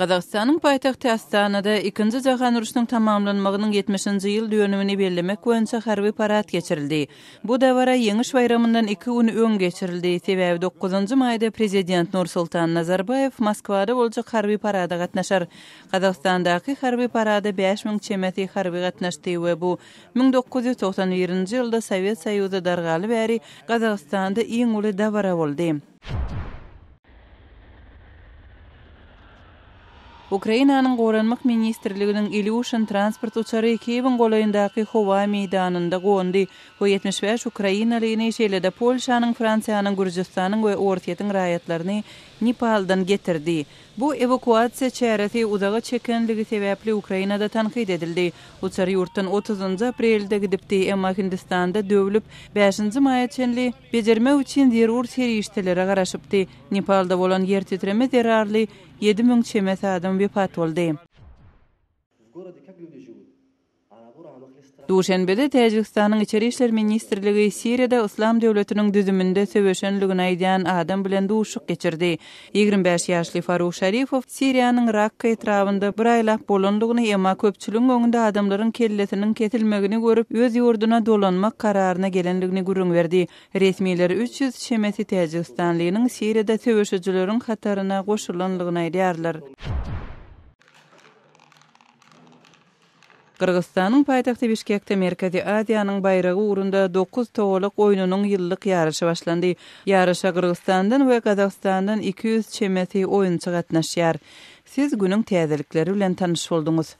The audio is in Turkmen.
Qazaqstanın paytaxtı Astanada 2-nji jahan urushynyň tamamlanmagynyň 70-nji ýyl döwrüni bellemek boýunça harby parat geçirildi. Bu davara ýeňiş bayramından 2 gün öň geçirildi. Sebäbi 9-njy maýda prezident Nursultan Nazarbayew Moskwada boljak harby parada gatnaşar. Qazaqstandaky harby parada 5000 çemeti harby gatnaşdy we bu 1991-nji ýylda Sowet Soýuzy dargaly bäri Qazaqstanda iň uly dowara boldy. Ukrainanyň Gowranmak ministrliginiň Ilyushin transport uçary ekibiniň golaýyndaky howa meýdanynda gowundy. Bu 75 Ukrainaly ýeňişeli de Polşanyň, Fransiýanyň, Gürjistanyň we Ortiýetiň raýatlaryny Nepaldan getirdi. Bu evakuasiýa çäresi uzağa çekenligi sebäpli Ukrainada tanqid edildi. Uçary ýurtdan 30-njy aprelde gidipdi, emma Hindistanda döwülip 5-nji maýa çenli bejermä üçin zerur serýişdeleri garaşypdy. Nepalda bolan ýer titremi derarly 7000 çemesi adam bir patol Duşenbede Täjikistanyň içeri işler ministrligi Siriýada Islam döwletiniň düzüminde söwüşenligini aýdan adam bilen duşuk geçirdi. 25 ýaşly Faruk Şerifow Siriýanyň Rakka etrawynda bir aýla bolandygyny ýa-da köpçülüň öňünde adamlaryň kelletiniň ketilmegini görüp öz ýurduna dolanmak kararyna gelenligini gurun berdi. Resmiýetler 300 şemeti Täjikistanlynyň Siriýada söwüşçüleriniň hatarına goşulandygyny aýdýarlar. Қырғыстанның пайтақты бешкекті меркади Азияның байрағы урунда 9-taу ойнуның yıllık yarışı başlandi. Yarışa Қырғыstandын ve Kazahstandan 200 chemesey oyunçı qatnashiyar. Siz günün tezilikleri ulan tanış oldunuz.